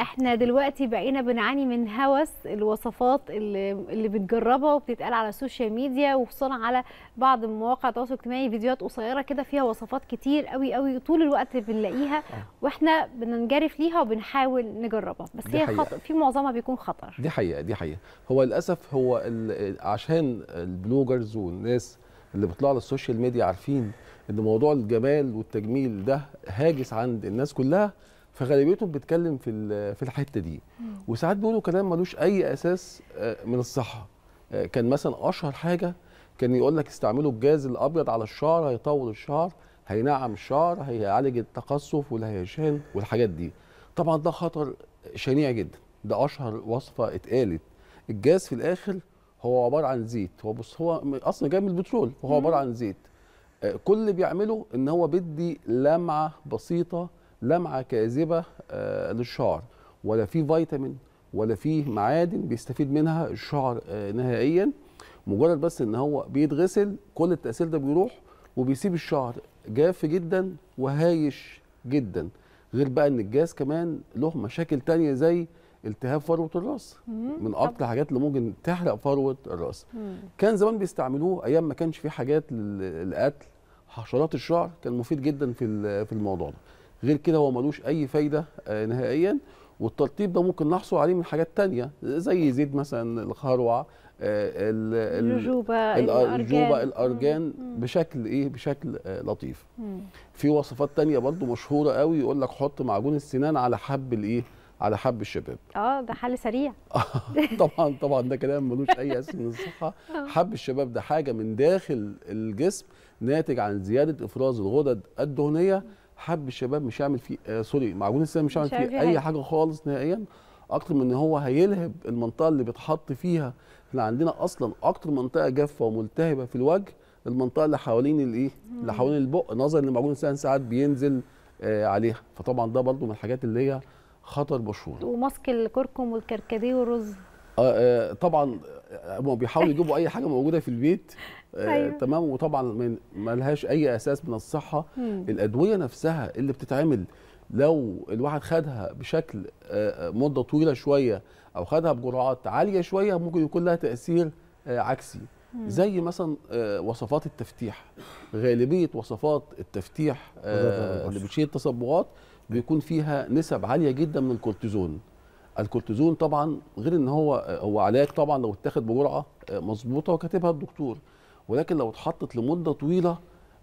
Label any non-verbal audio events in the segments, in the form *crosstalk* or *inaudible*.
احنا دلوقتي بقينا بنعاني من هوس الوصفات اللي, اللي بتجربها وبتتقال على السوشيال ميديا وخصوصا على بعض مواقع التواصل الاجتماعي فيديوهات قصيره كده فيها وصفات كتير قوي قوي طول الوقت بنلاقيها آه. واحنا بننجرف ليها وبنحاول نجربها بس هي خطر في معظمها بيكون خطر دي حقيقه دي حقيقه هو للاسف هو عشان البلوجرز والناس اللي بيطلعوا على السوشيال ميديا عارفين ان موضوع الجمال والتجميل ده هاجس عند الناس كلها فغالبيتهم بتكلم في في الحته دي وساعات بيقولوا كلام ملوش اي اساس آه، من الصحه آه، كان مثلا اشهر حاجه كان يقول لك استعملوا الجاز الابيض على الشعر هيطول الشعر هينعم الشعر هيعالج التقصف والهيشان والحاجات دي طبعا ده خطر شنيع جدا ده اشهر وصفه اتقالت الجاز في الاخر هو عباره عن زيت هو بص هو اصلا جاي من البترول وهو عباره عن زيت آه، كل اللي بيعمله ان هو بيدي لمعه بسيطه لمعه آه، كاذبه للشعر ولا في فيتامين ولا في معادن بيستفيد منها الشعر آه، نهائيا مجرد بس ان هو بيتغسل كل التاثير ده بيروح وبيسيب الشعر جاف جدا وهايش جدا غير بقى ان الجاز كمان له مشاكل تانية زي التهاب فروه الراس من اكتر الحاجات اللي ممكن تحرق فروه الراس كان زمان بيستعملوه ايام ما كانش في حاجات للقتل حشرات الشعر كان مفيد جدا في في الموضوع ده غير كده هو ملوش اي فايده آه، نهائيا والتلطيب ده ممكن نحصل عليه من حاجات تانية زي زيت مثلا الخروع آه، الجوبة الجوبة الأرجان بشكل إيه بشكل آه، لطيف في وصفات تانية برضو مشهورة قوي يقول لك حط معجون السنان على حب الإيه على حب الشباب اه ده حل سريع *laughs* طبعا طبعا ده كلام ملوش اي اساس من الصحه *laughs* حب الشباب ده حاجه من داخل الجسم ناتج عن زياده افراز الغدد الدهنيه حب الشباب مش هيعمل فيه آه سوري معجون السنان مش هيعمل فيه اي حاجه خالص نهائيا اكتر من ان هو هيلهب المنطقه اللي بيتحط فيها احنا عندنا اصلا اكتر منطقه جافه وملتهبه في الوجه المنطقه اللي حوالين الايه اللي حوالين البق نظرا ان معجون السنان ساعات بينزل آه عليها فطبعا ده برضو من الحاجات اللي هي خطر بشور وماسك الكركم والكركديه والرز آه آه طبعا أه، هم بيحاولوا يجيبوا اي حاجه موجوده في البيت أه، أيوة. تمام وطبعا ما لهاش اي اساس من الصحه مم. الادويه نفسها اللي بتتعمل لو الواحد خدها بشكل أه، مده طويله شويه او خدها بجرعات عاليه شويه ممكن يكون لها تاثير عكسي زي مثلا وصفات التفتيح غالبيه وصفات التفتيح اللي بتشيل التصبغات بيكون فيها نسب عاليه جدا من الكورتيزون الكورتيزون طبعا غير ان هو هو علاج طبعا لو اتاخد بجرعه آه، مظبوطه وكاتبها الدكتور ولكن لو اتحطت لمده طويله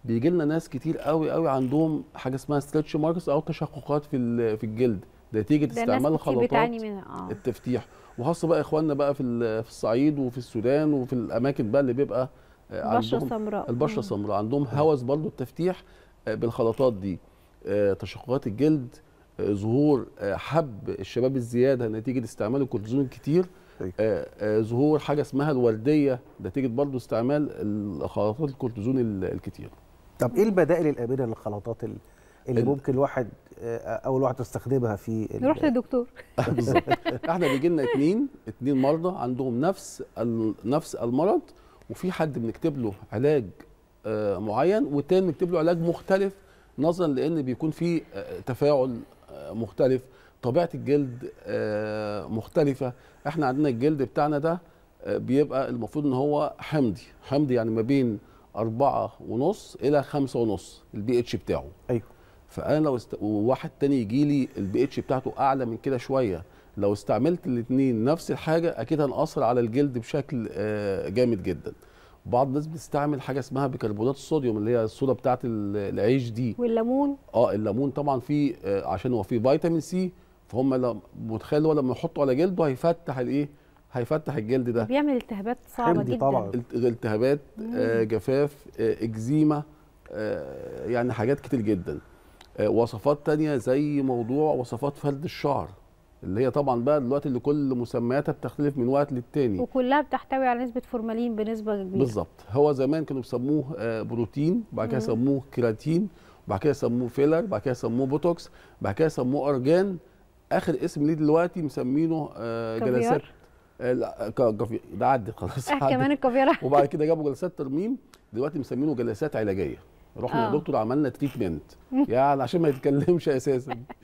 بيجي لنا ناس كتير قوي قوي عندهم حاجه اسمها ستريتش ماركس او تشققات في في الجلد نتيجه استعمال خلطات منها. آه. التفتيح وخاصه بقى اخواننا بقى في في الصعيد وفي السودان وفي الاماكن بقى اللي بيبقى آه، البشره سمراء البشره سمراء عندهم هوس برضو التفتيح بالخلطات دي تشققات الجلد ظهور آه، حب الشباب الزياده نتيجه استعمال الكورتيزون كتير أيوة. آه، آه، ظهور حاجه اسمها الورديه نتيجه برضه استعمال خلطات الكورتيزون الكتير طب ايه البدائل الامنه للخلطات اللي ممكن الواحد اول واحده تستخدمها في نروح للدكتور *laughs* احنا بيجي لنا اثنين اثنين مرضى عندهم نفس نفس المرض وفي حد بنكتب له علاج معين والتاني بنكتب له علاج مختلف نظرا لان بيكون في تفاعل مختلف طبيعه الجلد آه، مختلفه احنا عندنا الجلد بتاعنا ده آه، بيبقى المفروض ان هو حمضي حمضي يعني ما بين أربعة ونص إلى خمسة ونص البي اتش بتاعه أيوه فأنا لو است... وواحد تاني يجي لي البي اتش بتاعته أعلى من كده شوية لو استعملت الاتنين نفس الحاجة أكيد هنأثر على الجلد بشكل آه، جامد جدا بعض الناس بتستعمل حاجه اسمها بيكربونات الصوديوم اللي هي الصودا بتاعه العيش دي والليمون اه الليمون طبعا فيه آه، عشان هو فيه فيتامين سي فهم لما متخيل هو لما يحطه على جلده هيفتح الايه هيفتح الجلد ده بيعمل التهابات صعبه جدا طبعا. التهابات آه جفاف آه اكزيما آه يعني حاجات كتير جدا آه وصفات تانية زي موضوع وصفات فلد الشعر اللي هي طبعا بقى دلوقتي اللي كل مسمياتها بتختلف من وقت للتاني وكلها بتحتوي على نسبه فورمالين بنسبه كبيره بالظبط هو زمان كانوا بيسموه آه، بروتين وبعد كده سموه كيراتين وبعد كده سموه فيلر وبعد كده سموه بوتوكس وبعد كده سموه ارجان اخر اسم ليه دلوقتي مسمينه آه، جلسات آه، لا ده عدي خلاص اه كمان الكافيرة *laughs* وبعد كده جابوا جلسات ترميم دلوقتي مسمينه جلسات علاجيه رحنا آه. للدكتور عملنا تريتمنت *laughs* يعني عشان ما يتكلمش اساسا